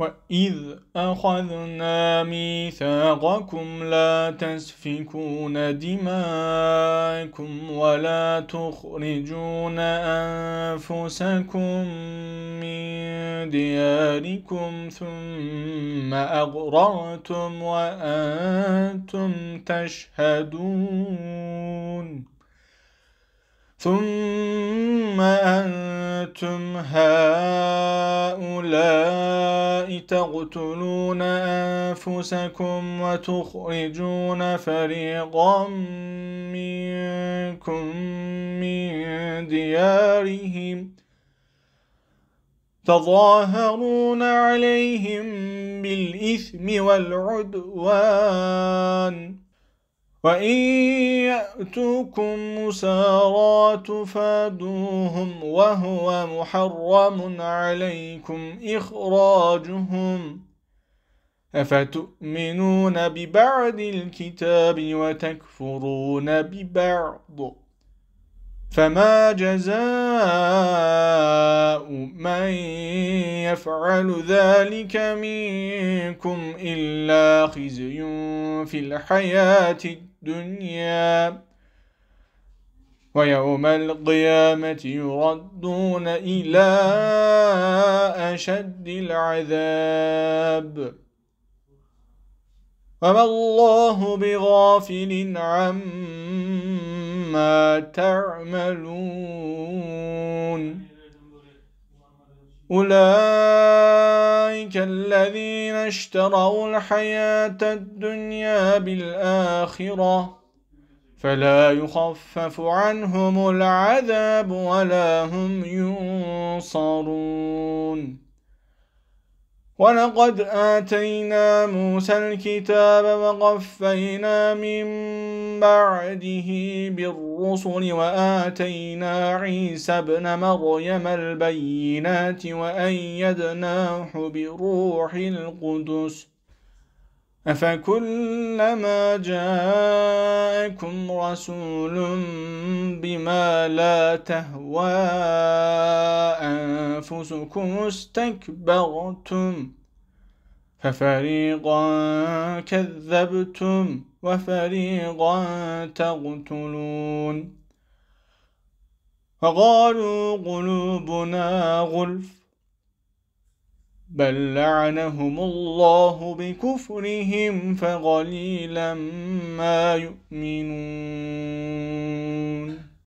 وَإِذْ أَخَذْنَا مِيثَاقَكُمْ لَا تَسْفِكُونَ دِمَاءَكُمْ وَلَا تُخْرِجُونَ أَنفُسَكُمْ مِنْ دِيَارِكُمْ ثُمَّ أغررتم وَأَنْتُمْ تَشْهَدُونَ ثُمَّ أن أنتم هؤلاء تقتلون أنفسكم وتخرجون فريقا منكم من ديارهم تظاهرون عليهم بالإثم والعدوان وَإِنْ يَأْتُوكُمْ مُسَارَى تُفَادُوهُمْ وَهُوَ مُحَرَّمٌ عَلَيْكُمْ إِخْرَاجُهُمْ أَفَتُؤْمِنُونَ بِبَعْضِ الْكِتَابِ وَتَكْفُرُونَ بِبَعْضٍ فما جزاء من يفعل ذلك منكم إلا خزي في الحياة الدنيا ويوم القيامة يردون إلى أشد العذاب وما الله بغافل عما ما تعملون أولئك الذين اشتروا الحياة الدنيا بالآخرة فلا يخفف عنهم العذاب ولا هم ينصرون ولقد آتينا موسى الكتاب وقفينا من بعده بالرسل وآتينا عيسى ابن مريم البينات وأيدناه بروح القدس أفكلما جاءكم رسول بما لا تهوى أنفسكم استكبرتم ففريقا كذبتم وفريقا تقتلون فقالوا قلوبنا غلف بل لعنهم الله بكفرهم فقليلا ما يؤمنون